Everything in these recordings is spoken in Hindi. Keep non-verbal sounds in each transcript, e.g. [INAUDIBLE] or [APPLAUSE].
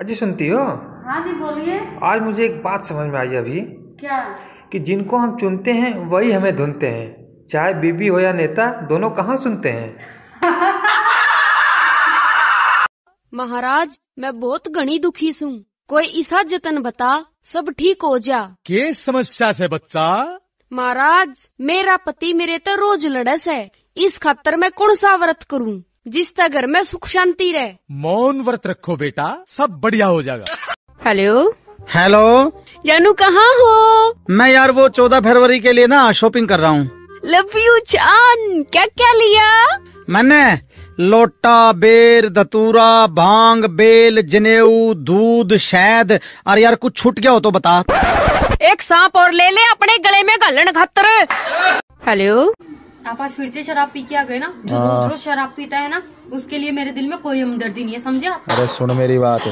अजी सुनती हो हाँ जी बोलिए आज मुझे एक बात समझ में आई अभी क्या कि जिनको हम चुनते हैं वही हमें ढूंढते हैं चाहे बीबी हो या नेता दोनों कहाँ सुनते हैं [LAUGHS] महाराज मैं बहुत घनी दुखी सू कोई ईसा जतन बता सब ठीक हो जा के समस्या से बच्चा महाराज मेरा पति मेरे तो रोज लड़स है इस खातर मैं कौन सा व्रत करूं जिसका घर में सुख शांति रहे मौन व्रत रखो बेटा सब बढ़िया हो जाएगा हेलो हेलो जानू कहाँ हो मैं यार वो चौदह फरवरी के लिए ना शॉपिंग कर रहा हूँ लव यू चांद क्या क्या लिया मैंने लोटा बेर धतूरा भांग बेल जनेऊ दूध शहद अरे यार कुछ छूट गया हो तो बता एक सांप और ले ले अपने गले में गलन खतर हेलो आप आज फिर से शराब पी के आ गए ना जो हाँ। रोज रोज शराब पीता है ना उसके लिए मेरे दिल में कोई हमदर्दी नहीं है समझे अरे सुन मेरी बात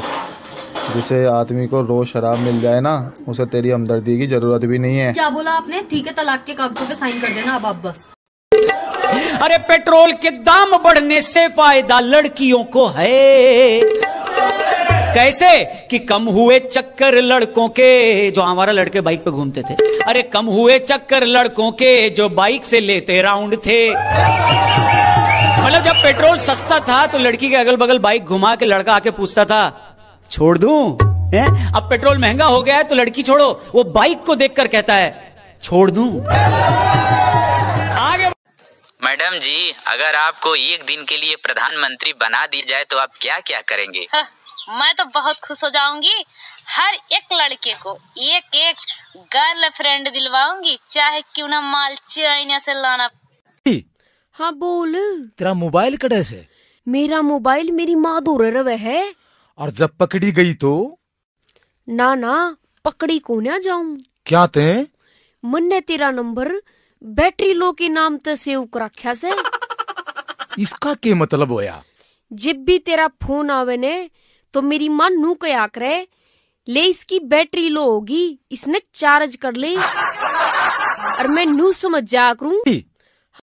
जिसे आदमी को रोज शराब मिल जाए ना उसे तेरी हमदर्दी की जरूरत भी नहीं है क्या बोला आपने ठीक है तलाक के कागजों पे साइन कर देना अब आप बस अरे पेट्रोल के दाम बढ़ने से फायदा लड़कियों को है कैसे कि कम हुए चक्कर लड़कों के जो हमारा लड़के बाइक पे घूमते थे अरे कम हुए चक्कर लड़कों के जो बाइक से लेते राउंड थे मतलब जब पेट्रोल सस्ता था तो लड़की के अगल बगल बाइक घुमा के लड़का आके पूछता था छोड़ दू है? अब पेट्रोल महंगा हो गया है तो लड़की छोड़ो वो बाइक को देखकर कहता है छोड़ दू आगे मैडम जी अगर आपको एक दिन के लिए प्रधानमंत्री बना दी जाए तो आप क्या क्या करेंगे हा? मैं तो बहुत खुश हो जाऊंगी हर एक लड़के को एक एक गर्ल फ्रेंड दिलवाऊंगी चाहे क्यों ना माल चाइना से लाना हाँ बोल तेरा मोबाइल कड़े से मेरा मोबाइल मेरी माँ दो रवे है और जब पकड़ी गई तो ना ना पकड़ी को ना जाऊं क्या ते मन ने तेरा नंबर बैटरी लो के नाम ते सेव कर रखा से इसका के मतलब होया जब भी तेरा फोन आवे ने तो मेरी माँ नू के आकर ले इसकी बैटरी लो होगी इसने चार्ज कर ले और मैं नू समझ जा करूँ